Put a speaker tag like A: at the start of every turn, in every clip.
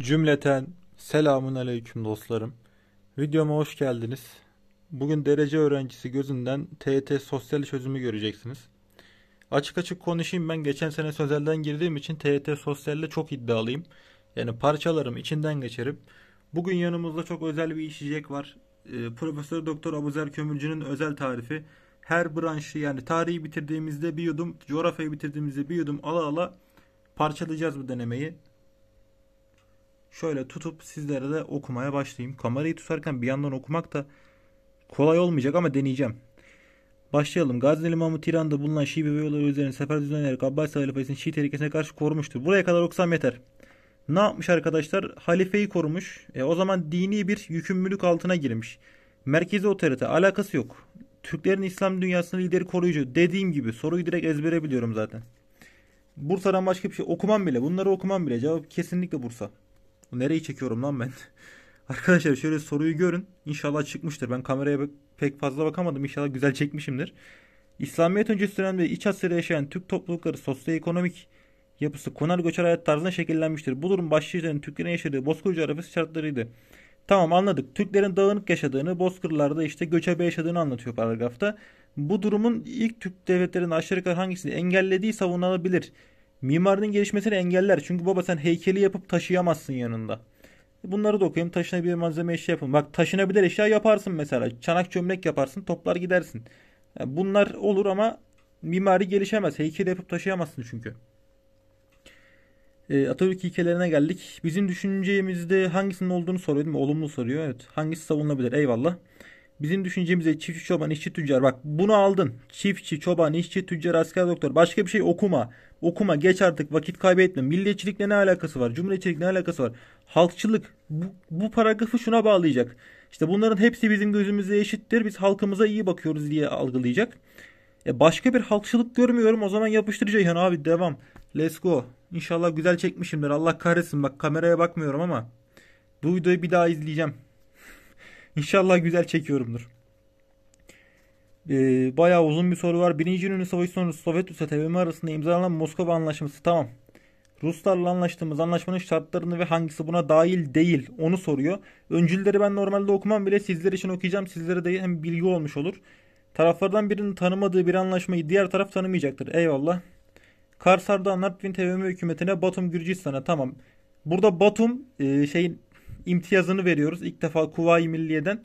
A: Cümleten selamun aleyküm dostlarım. Videoma hoş geldiniz. Bugün derece öğrencisi gözünden TET sosyal çözümü göreceksiniz. Açık açık konuşayım ben geçen sene sözelden girdiğim için TET sosyalle çok iddialıyım. Yani parçalarım içinden geçerim. Bugün yanımızda çok özel bir içecek var. E, Profesör Doktor Abuzer Kömürcü'nün özel tarifi. Her branşı yani tarihi bitirdiğimizde bir yudum, coğrafyayı bitirdiğimizde bir yudum ala ala parçalayacağız bu denemeyi şöyle tutup sizlere de okumaya başlayayım. Kamerayı tutarken bir yandan okumak da kolay olmayacak ama deneyeceğim. Başlayalım. Gazneli Mahmut İran'da bulunan Şii ve Beyoğulları üzerine sefer düzenleyerek Abbas halifesinin Şii tehlikesine karşı korumuştur. Buraya kadar okusam yeter. Ne yapmış arkadaşlar? Halifeyi korumuş. E, o zaman dini bir yükümlülük altına girmiş. Merkezi otorite alakası yok. Türklerin İslam dünyasının lideri koruyucu. Dediğim gibi soruyu direkt ezbere biliyorum zaten. Bursa'dan başka bir şey okumam bile. Bunları okumam bile. Cevap kesinlikle Bursa. Bu Nereyi çekiyorum lan ben? Arkadaşlar şöyle soruyu görün. İnşallah çıkmıştır. Ben kameraya pek fazla bakamadım. İnşallah güzel çekmişimdir. İslamiyet öncesi dönemde iç Asya'da yaşayan Türk toplulukları sosyoekonomik yapısı konar göçer hayat tarzına şekillenmiştir. Bu durum başlıcaların Türklerin yaşadığı Bozkırıcı coğrafyası şartlarıydı. Tamam anladık. Türklerin dağınık yaşadığını, Bozkırlarda işte göçebe yaşadığını anlatıyor paragrafta. Bu durumun ilk Türk devletlerinin aşırı yukarı hangisini engellediği savunulabilir. Mimarının gelişmesini engeller. Çünkü baba sen heykeli yapıp taşıyamazsın yanında. Bunları da okuyayım. Taşınabilir malzeme eşya yapın. Bak taşınabilir eşya yaparsın mesela. Çanak çömlek yaparsın toplar gidersin. Yani bunlar olur ama mimari gelişemez. Heykeli yapıp taşıyamazsın çünkü. E, Atatürk ilkelerine geldik. Bizim düşüncemizde hangisinin olduğunu soruyor değil mi? Olumlu soruyor. Evet. Hangisi savunulabilir? Eyvallah. Bizim düşüncemize çiftçi, çoban, işçi, tüccar. Bak bunu aldın. Çiftçi, çoban, işçi, tüccar, asker, doktor. Başka bir şey okuma. Okuma geç artık vakit kaybetme. Milliyetçilikle ne alakası var? Cumhuriyetçilikle ne alakası var? Halkçılık. Bu, bu paragrafı şuna bağlayacak. İşte bunların hepsi bizim gözümüze eşittir. Biz halkımıza iyi bakıyoruz diye algılayacak. E başka bir halkçılık görmüyorum. O zaman yapıştıracak. Yani abi devam. Let's go. İnşallah güzel çekmişimdir. Allah kahretsin. Bak kameraya bakmıyorum ama. Bu videoyu bir daha izleyeceğim. İnşallah güzel çekiyorumdur. Ee, bayağı uzun bir soru var. Birinci Ünlü Savaşı sonrası Sovyet Rusya TBMM arasında imzalanan Moskova Anlaşması. Tamam. Ruslarla anlaştığımız anlaşmanın şartlarını ve hangisi buna dahil değil onu soruyor. Öncülleri ben normalde okumam bile sizler için okuyacağım. Sizlere de hem bilgi olmuş olur. Taraflardan birinin tanımadığı bir anlaşmayı diğer taraf tanımayacaktır. Eyvallah. Karsar'dan Artvin TBMM hükümetine Batum Gürcistan'a tamam. Burada Batum e, şeyin imtiyazını veriyoruz. İlk defa Kuvayi Milliye'den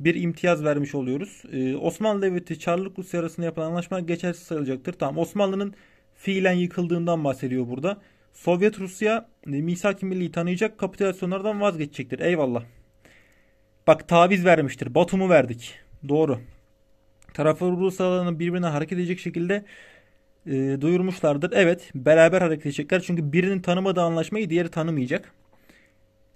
A: bir imtiyaz vermiş oluyoruz. Ee, Osmanlı Devleti Çarlık Rusya arasında yapılan anlaşma geçersiz sayılacaktır. Tamam Osmanlı'nın fiilen yıkıldığından bahsediyor burada. Sovyet Rusya e, misak-ı milliyi tanıyacak kapitülasyonlardan vazgeçecektir. Eyvallah. Bak taviz vermiştir. Batum'u verdik. Doğru. Taraflar Rus birbirine hareket edecek şekilde e, duyurmuşlardır. Evet beraber hareket edecekler. Çünkü birinin tanımadığı anlaşmayı diğeri tanımayacak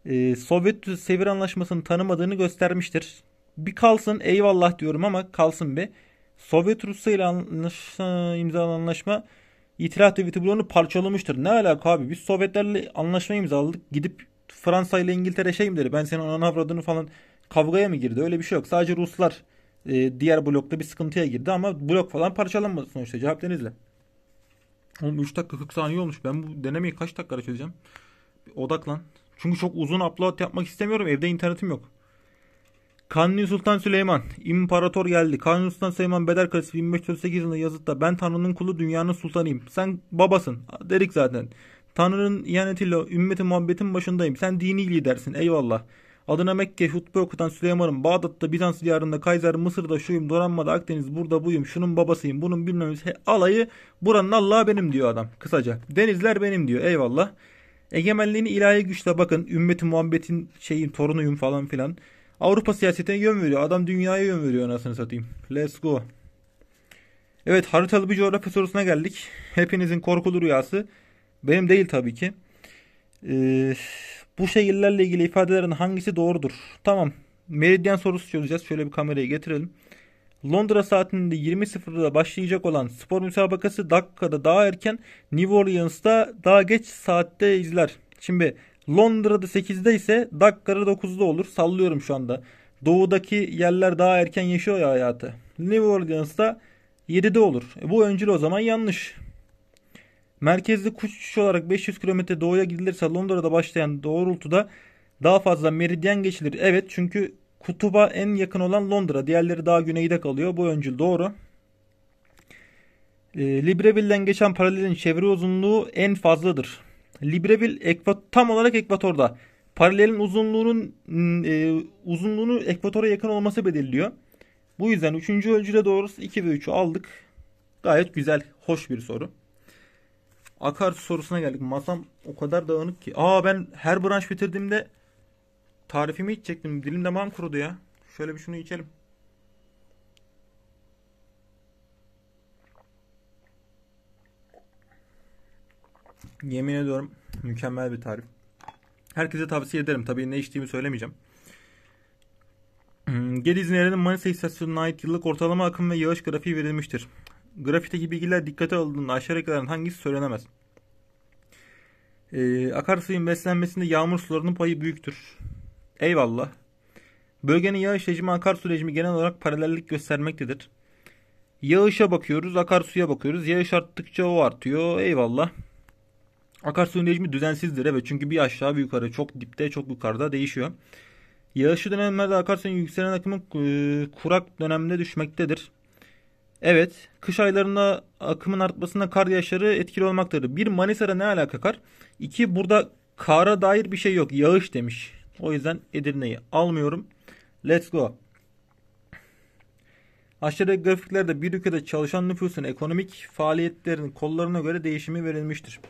A: e, Sovyet Sevir Anlaşması'nı tanımadığını göstermiştir. Bir kalsın eyvallah diyorum ama kalsın bir. Sovyet Rusya ile anlaş, imzalanan anlaşma itiraf devleti bloğunu parçalamıştır. Ne alaka abi? Biz Sovyetlerle anlaşma imzaladık. Gidip Fransa ile İngiltere şey mi dedi? Ben senin ana avradını falan kavgaya mı girdi? Öyle bir şey yok. Sadece Ruslar e, diğer blokta bir sıkıntıya girdi ama blok falan parçalanmadı sonuçta. Cevap denizle. Oğlum 3 dakika 40 saniye olmuş. Ben bu denemeyi kaç dakikada çözeceğim? odaklan. Çünkü çok uzun upload yapmak istemiyorum. Evde internetim yok. Kanuni Sultan Süleyman İmparator geldi. Kanuni Sultan Süleyman Bedel Kalesi 1538 yılında yazıtta ben Tanrı'nın kulu dünyanın sultanıyım. Sen babasın dedik zaten. Tanrı'nın ihanetiyle ümmeti muhabbetin başındayım. Sen dini lidersin eyvallah. Adına Mekke hutbe okutan Süleyman'ım Bağdat'ta Bizans diyarında Kayser Mısır'da şuyum Doranma'da Akdeniz burada buyum şunun babasıyım bunun bilmemiz alayı buranın Allah'a benim diyor adam kısaca. Denizler benim diyor eyvallah. Egemenliğini ilahi güçle bakın. Ümmeti Muhammed'in şeyin torunuyum falan filan. Avrupa siyasetine yön veriyor. Adam dünyaya yön veriyor anasını satayım. Let's go. Evet haritalı bir coğrafya sorusuna geldik. Hepinizin korkulu rüyası. Benim değil tabii ki. Ee, bu şehirlerle ilgili ifadelerin hangisi doğrudur? Tamam. Meridyen sorusu çözeceğiz. Şöyle bir kamerayı getirelim. Londra saatinde 20.00'da başlayacak olan spor müsabakası Dakika'da daha erken New Orleans'ta daha geç saatte izler. Şimdi Londra'da 8'de ise Dakika'da 9'da olur. Sallıyorum şu anda. Doğudaki yerler daha erken yaşıyor ya hayatı. New Orleans'ta 7'de olur. E bu öncül o zaman yanlış. Merkezli kuş uçuşu olarak 500 km doğuya gidilirse Londra'da başlayan doğrultuda daha fazla meridyen geçilir. Evet çünkü Kutuba en yakın olan Londra. Diğerleri daha güneyde kalıyor. Bu öncül doğru. E, Libreville'den geçen paralelin çevre uzunluğu en fazladır. Libreville tam olarak ekvatorda. Paralelin uzunluğunun e, uzunluğunu ekvatora yakın olması belirliyor. Bu yüzden 3. ölçüde doğrusu 2 ve 3'ü aldık. Gayet güzel, hoş bir soru. Akar sorusuna geldik. Masam o kadar dağınık ki. Aa ben her branş bitirdiğimde Tarifimi içecektim. Dilim de damağım kurudu ya. Şöyle bir şunu içelim. Yemin ediyorum mükemmel bir tarif. Herkese tavsiye ederim. Tabii ne içtiğimi söylemeyeceğim. Hmm, Gediz Nehri'nin Manisa istasyonuna ait yıllık ortalama akım ve yağış grafiği verilmiştir. Grafikteki bilgiler dikkate alındığında aşağıdakilerden hangisi söylenemez? Ee, akarsuyun beslenmesinde yağmur sularının payı büyüktür. Eyvallah. Bölgenin yağış rejimi akarsu rejimi genel olarak paralellik göstermektedir. Yağışa bakıyoruz, akarsuya bakıyoruz. Yağış arttıkça o artıyor. Eyvallah. Akarsu rejimi düzensizdir evet çünkü bir aşağı bir yukarı çok dipte çok yukarıda değişiyor. Yağışlı dönemlerde akarsuyun yükselen akımı e, kurak dönemde düşmektedir. Evet, kış aylarında akımın artmasında kar yağışları etkili olmaktadır. Bir Manisa'da ne alaka kar? İki burada kara dair bir şey yok. Yağış demiş. O yüzden Edirne'yi almıyorum. Let's go. Aşağıdaki grafiklerde bir ülkede çalışan nüfusun ekonomik faaliyetlerin kollarına göre değişimi verilmiştir.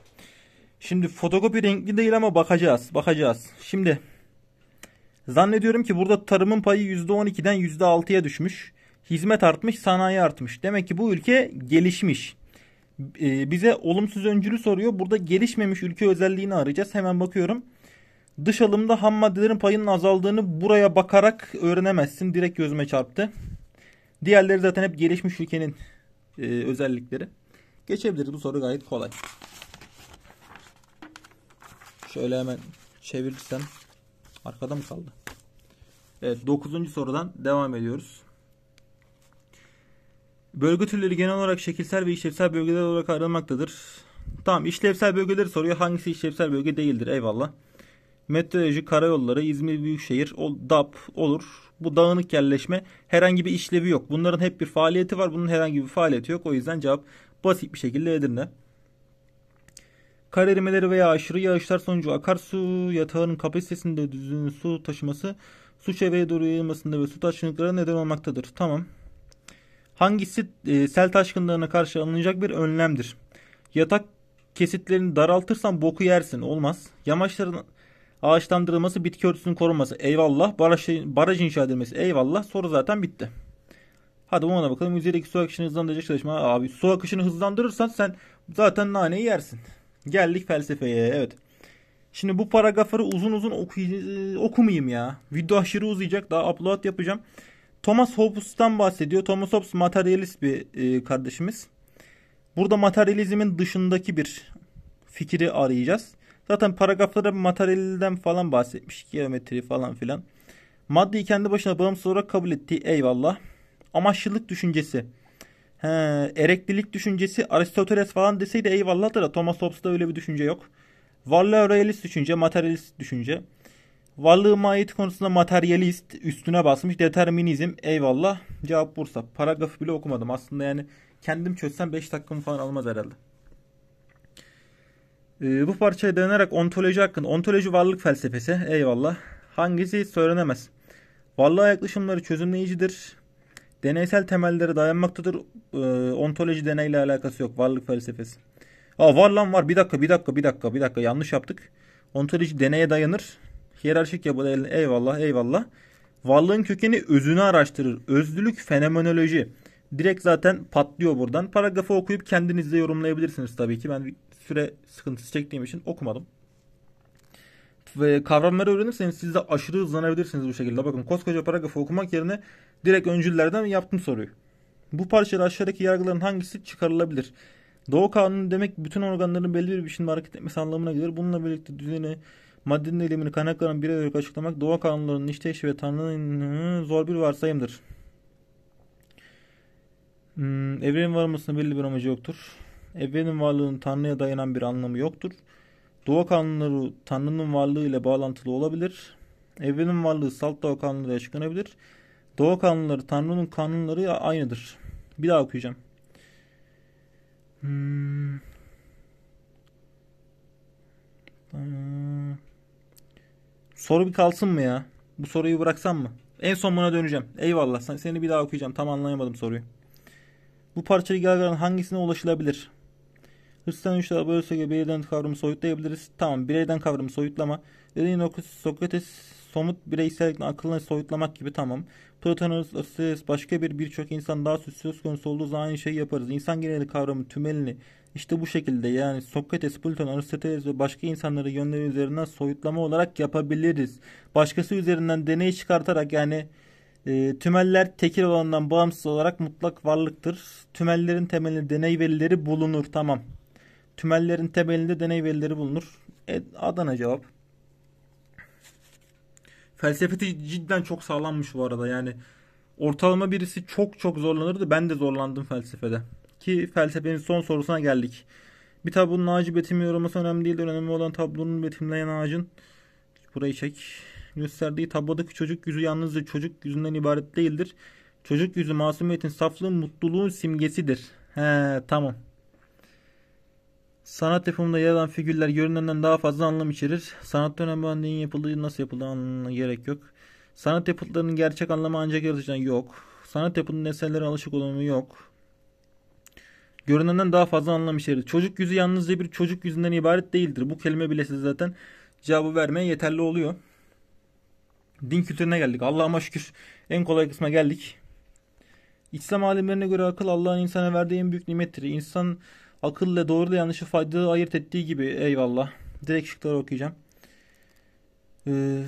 A: Şimdi fotokopi renkli değil ama bakacağız. Bakacağız. Şimdi zannediyorum ki burada tarımın payı %12'den %6'ya düşmüş. Hizmet artmış, sanayi artmış. Demek ki bu ülke gelişmiş. Ee, bize olumsuz öncülü soruyor. Burada gelişmemiş ülke özelliğini arayacağız. Hemen bakıyorum. Dış alımda ham maddelerin payının azaldığını buraya bakarak öğrenemezsin. Direkt gözüme çarptı. Diğerleri zaten hep gelişmiş ülkenin e, özellikleri. Geçebiliriz. Bu soru gayet kolay. Şöyle hemen çevirirsem arkada mı kaldı? Evet dokuzuncu sorudan devam ediyoruz. Bölge türleri genel olarak şekilsel ve işlevsel bölgeler olarak ayrılmaktadır. Tamam işlevsel bölgeleri soruyor. Hangisi işlevsel bölge değildir? Eyvallah meteoroloji, karayolları, İzmir Büyükşehir, O DAP olur. Bu dağınık yerleşme herhangi bir işlevi yok. Bunların hep bir faaliyeti var. Bunun herhangi bir faaliyeti yok. O yüzden cevap basit bir şekilde Edirne. Kar erimeleri veya aşırı yağışlar sonucu akarsu yatağının kapasitesinde düzgün su taşıması su çevreye doğru yayılmasında ve su taşkınlıklarına neden olmaktadır. Tamam. Hangisi e, sel taşkınlarına karşı alınacak bir önlemdir? Yatak kesitlerini daraltırsan boku yersin. Olmaz. Yamaçların ağaçlandırılması, bitki örtüsünün korunması eyvallah, baraj, baraj inşa edilmesi eyvallah. Soru zaten bitti. Hadi ona bakalım. Üzerindeki su akışını hızlandıracak çalışma. Abi su akışını hızlandırırsan sen zaten naneyi yersin. Geldik felsefeye. Evet. Şimdi bu paragrafları uzun uzun okuy- e, okumayayım ya. Video aşırı uzayacak. Daha upload yapacağım. Thomas Hobbes'tan bahsediyor. Thomas Hobbes materyalist bir e, kardeşimiz. Burada materyalizmin dışındaki bir fikri arayacağız. Zaten paragraflarda materyalden falan bahsetmiş. Geometri falan filan. Maddeyi kendi başına bağımsız olarak kabul ettiği eyvallah. Amaçlılık düşüncesi. He, ereklilik düşüncesi Aristoteles falan deseydi eyvallah da Thomas Hobbes'ta öyle bir düşünce yok. Varlığa realist düşünce, materyalist düşünce. Varlığı mahiyeti konusunda materyalist üstüne basmış. Determinizm eyvallah. Cevap Bursa. Paragrafı bile okumadım. Aslında yani kendim çözsem 5 dakikamı falan almaz herhalde. Ee, bu parçaya dayanarak ontoloji hakkında ontoloji varlık felsefesi eyvallah hangisi söylenemez. Varlığa yaklaşımları çözümleyicidir. Deneysel temellere dayanmaktadır. Ee, ontoloji deneyle alakası yok varlık felsefesi. Aa, var lan var bir dakika bir dakika bir dakika bir dakika yanlış yaptık. Ontoloji deneye dayanır. Hiyerarşik yapıda eyvallah eyvallah. Varlığın kökeni özünü araştırır. Özlülük fenomenoloji. Direkt zaten patlıyor buradan. Paragrafı okuyup kendiniz yorumlayabilirsiniz tabii ki. Ben süre sıkıntısı çektiğim için okumadım. Ve kavramları öğrenirseniz siz de aşırı hızlanabilirsiniz bu şekilde. Bakın koskoca paragrafı okumak yerine direkt öncüllerden yaptım soruyu. Bu parçada aşağıdaki yargıların hangisi çıkarılabilir? Doğu kanunu demek bütün organların belli bir biçimde hareket etmesi anlamına gelir. Bununla birlikte düzeni maddenin eylemini kaynakların bir olarak açıklamak doğa kanunlarının işleyişi ve Tanrı'nın zor bir varsayımdır. Hmm, evrenin varılmasında belli bir amacı yoktur evrenin varlığının Tanrı'ya dayanan bir anlamı yoktur. Doğa kanunları Tanrı'nın varlığı ile bağlantılı olabilir. Evrenin varlığı salt doğa kanunları açıklanabilir. Doğa kanunları Tanrı'nın kanunları aynıdır. Bir daha okuyacağım. Hmm. Soru bir kalsın mı ya? Bu soruyu bıraksam mı? En son buna döneceğim. Eyvallah. Seni bir daha okuyacağım. Tam anlayamadım soruyu. Bu parçayı Gagarin hangisine ulaşılabilir? Hırstan 3 daha bireyden kavramı soyutlayabiliriz. Tamam bireyden kavramı soyutlama. Dediğin Sokrates somut bireysellikle akılını soyutlamak gibi tamam. Platonus, Aristoteles başka bir birçok insan daha söz konusu olduğu zaman aynı şeyi yaparız. İnsan geneli kavramı tümelini işte bu şekilde yani Sokrates, Platon, Aristoteles ve başka insanları yönleri üzerinden soyutlama olarak yapabiliriz. Başkası üzerinden deney çıkartarak yani e, tümeller tekil olandan bağımsız olarak mutlak varlıktır. Tümellerin temelinde deney verileri bulunur tamam. Tümellerin temelinde deney verileri bulunur. E, Adana cevap. Felsefeti cidden çok sağlammış bu arada. Yani ortalama birisi çok çok zorlanırdı. Ben de zorlandım felsefede. Ki felsefenin son sorusuna geldik. Bir tablonun ağacı betimli yoruması önemli değil. Önemli olan tablonun betimleyen ağacın burayı çek. Gösterdiği tablodaki çocuk yüzü yalnızca çocuk yüzünden ibaret değildir. Çocuk yüzü masumiyetin, saflığın, mutluluğun simgesidir. He tamam. Sanat yapımında yer alan figürler görünenden daha fazla anlam içerir. Sanat döneminde neyin yapıldığı nasıl yapıldığı anlamına gerek yok. Sanat yapıtlarının gerçek anlamı ancak yaratıcıdan yok. Sanat yapının eserlere alışık olanı yok. Görünenden daha fazla anlam içerir. Çocuk yüzü yalnızca bir çocuk yüzünden ibaret değildir. Bu kelime bile size zaten cevabı vermeye yeterli oluyor. Din kültürüne geldik. Allah'a şükür en kolay kısma geldik. İslam alimlerine göre akıl Allah'ın insana verdiği en büyük nimettir. İnsan akılla doğru da yanlışı faydalı ayırt ettiği gibi eyvallah. Direkt şıkları okuyacağım. Ee,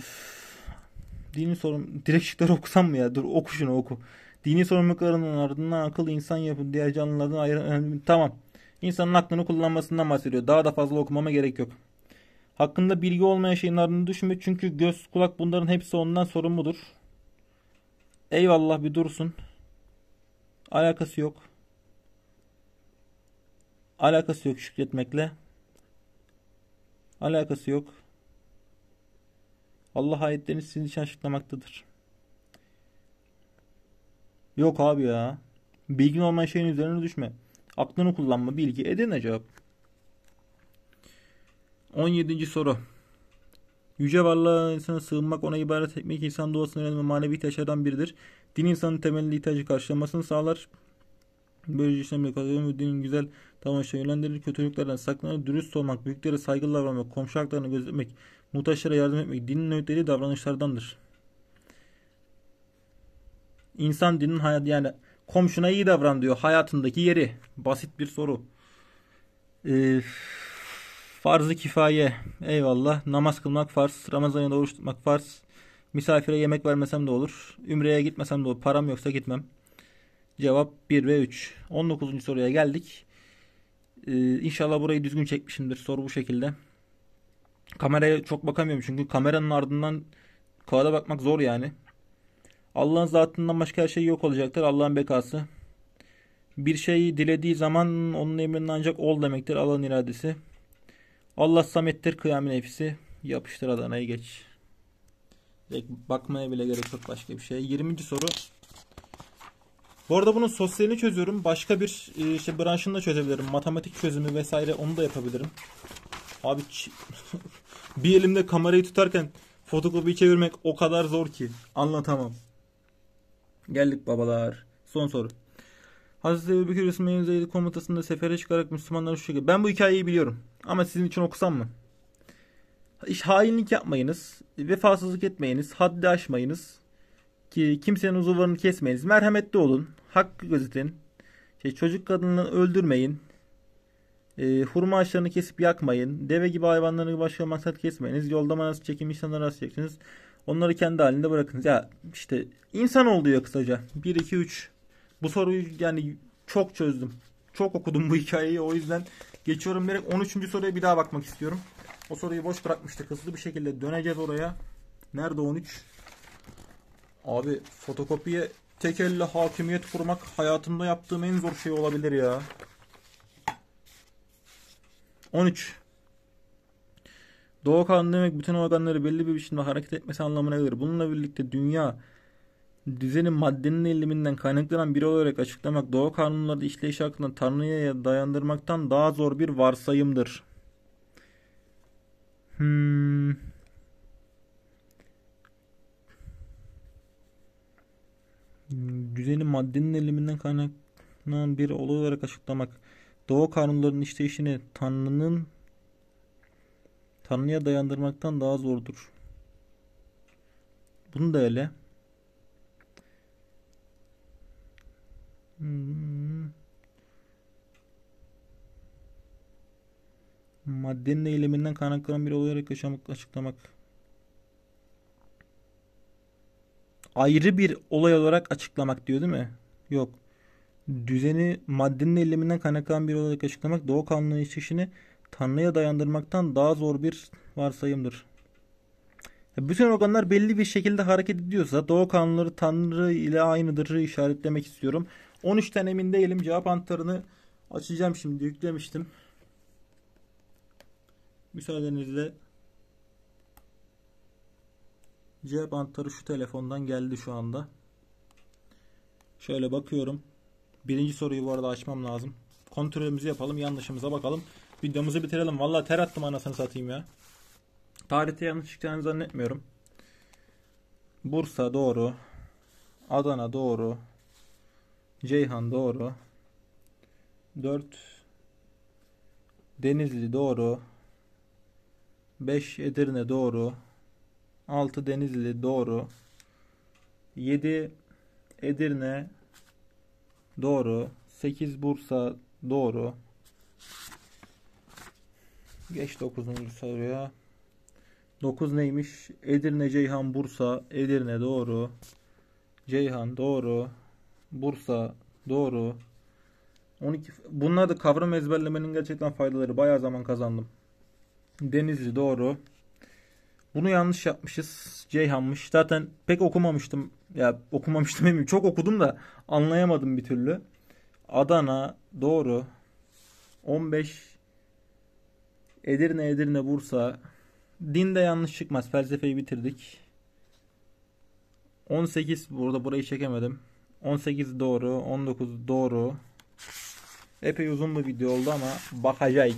A: dini sorun direkt şıkları okusam mı ya? Dur oku şunu oku. Dini sorumluluklarının ardından akıl insan yapın diğer canlılardan ayıran tamam. İnsanın aklını kullanmasından bahsediyor. Daha da fazla okumama gerek yok. Hakkında bilgi olmayan şeyin ardını düşünme çünkü göz kulak bunların hepsi ondan sorumludur. Eyvallah bir dursun. Alakası yok. Alakası yok şükretmekle. Alakası yok. Allah ayetlerini sizin için açıklamaktadır. Yok abi ya. Bilgin olmayan şeyin üzerine düşme. Aklını kullanma bilgi edin acaba. 17. soru. Yüce varlığa insana sığınmak, ona ibadet etmek insan doğasının öğrenme manevi ihtiyaçlardan biridir. Din insanın temelli ihtiyacı karşılamasını sağlar. Böylece işlemle kadın ve dinin güzel davranışına yönlendirir, kötülüklerden saklanır, dürüst olmak, büyüklere saygılı davranmak, komşu haklarını gözetmek, muhtaçlara yardım etmek dinin öğütleri davranışlardandır. İnsan dinin hayat yani komşuna iyi davran diyor hayatındaki yeri. Basit bir soru. Ee, farzı kifaye eyvallah. Namaz kılmak farz. Ramazan ayında oruç tutmak farz. Misafire yemek vermesem de olur. Ümreye gitmesem de olur. Param yoksa gitmem. Cevap 1 ve 3. 19. soruya geldik. Ee, inşallah burayı düzgün çekmişimdir. Soru bu şekilde. Kameraya çok bakamıyorum çünkü kameranın ardından kağıda bakmak zor yani. Allah'ın zatından başka her şey yok olacaktır. Allah'ın bekası. Bir şeyi dilediği zaman onun emrinin ancak ol demektir. Allah'ın iradesi. Allah samettir kıyam nefsi. Yapıştır Adana'yı geç. bakmaya bile gerek yok başka bir şey. 20. soru bu arada bunun sosyalini çözüyorum. Başka bir e, işte branşını da çözebilirim. Matematik çözümü vesaire onu da yapabilirim. Abi bir elimde kamerayı tutarken fotokopiyi çevirmek o kadar zor ki anlatamam. Geldik babalar. Son soru. Hazreti Ebu Bekir İsmail komutasında sefere çıkarak Müslümanlar şu şekilde. Ben bu hikayeyi biliyorum. Ama sizin için okusam mı? İş hainlik yapmayınız. Vefasızlık etmeyiniz. Haddi aşmayınız ki kimsenin uzuvlarını kesmeyiniz. Merhametli olun. Hakkı gözetin. Şey, çocuk kadını öldürmeyin. E, hurma ağaçlarını kesip yakmayın. Deve gibi hayvanlarını başka maksat kesmeyiniz. Yolda manas çekim insanları rast Onları kendi halinde bırakınız. Ya işte insan oldu ya kısaca. 1, 2, 3. Bu soruyu yani çok çözdüm. Çok okudum bu hikayeyi. O yüzden geçiyorum direkt 13. soruya bir daha bakmak istiyorum. O soruyu boş bırakmıştık. Hızlı bir şekilde döneceğiz oraya. Nerede 13? Abi fotokopiye tek elle hakimiyet kurmak hayatımda yaptığım en zor şey olabilir ya. 13. Doğukan demek bütün organları belli bir biçimde hareket etmesi anlamına gelir. Bununla birlikte dünya düzeni maddenin eyleminden kaynaklanan biri olarak açıklamak doğa kanunları işleyişi hakkında Tanrı'ya dayandırmaktan daha zor bir varsayımdır. Hmm. düzeni maddenin eliminden kaynaklanan bir olay olarak açıklamak, doğa kanunlarının işleyişini Tanrı'nın Tanrı'ya dayandırmaktan daha zordur. Bunu da öyle. Hmm. Maddenin eyleminden kaynaklanan bir olay olarak açıklamak. ayrı bir olay olarak açıklamak diyor değil mi? Yok. Düzeni maddenin eyleminden kaynaklanan bir olarak açıklamak doğu kanunu işleyişini Tanrı'ya dayandırmaktan daha zor bir varsayımdır. Bütün organlar belli bir şekilde hareket ediyorsa doğu kanunları Tanrı ile aynıdır işaretlemek istiyorum. 13'ten emin değilim. Cevap antarını açacağım şimdi. Yüklemiştim. Müsaadenizle C bantları şu telefondan geldi şu anda. Şöyle bakıyorum. Birinci soruyu bu arada açmam lazım. Kontrolümüzü yapalım. Yanlışımıza bakalım. Videomuzu bitirelim. Valla ter attım anasını satayım ya. Tarihte yanlış çıkacağını zannetmiyorum. Bursa doğru. Adana doğru. Ceyhan doğru. 4 Denizli doğru. 5 Edirne doğru. 6 Denizli doğru. 7 Edirne doğru. 8 Bursa doğru. Geç 9. soruya. 9 neymiş? Edirne, Ceyhan, Bursa. Edirne doğru. Ceyhan doğru. Bursa doğru. 12 Bunlar da kavram ezberlemenin gerçekten faydaları. Bayağı zaman kazandım. Denizli doğru. Bunu yanlış yapmışız. Ceyhan'mış. Zaten pek okumamıştım. Ya okumamıştım eminim. Çok okudum da anlayamadım bir türlü. Adana doğru. 15 Edirne, Edirne, Bursa. Din de yanlış çıkmaz. Felsefeyi bitirdik. 18 burada burayı çekemedim. 18 doğru, 19 doğru. Epey uzun bir video oldu ama bakacağız.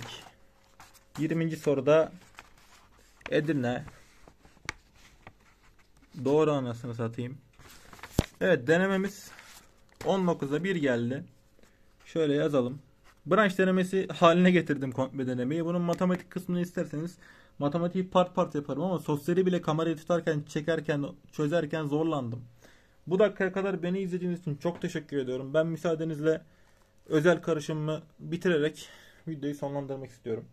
A: 20. soruda Edirne Doğru anasını satayım. Evet denememiz 19'a 1 geldi. Şöyle yazalım. Branş denemesi haline getirdim komple denemeyi. Bunun matematik kısmını isterseniz matematiği part part yaparım ama sosyali bile kamerayı tutarken, çekerken, çözerken zorlandım. Bu dakikaya kadar beni izlediğiniz için çok teşekkür ediyorum. Ben müsaadenizle özel karışımımı bitirerek videoyu sonlandırmak istiyorum.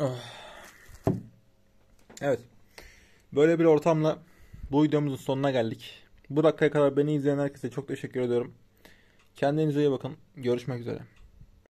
A: Ah. Evet. Böyle bir ortamla bu videomuzun sonuna geldik. Bu dakikaya kadar beni izleyen herkese çok teşekkür ediyorum. Kendinize iyi bakın. Görüşmek üzere.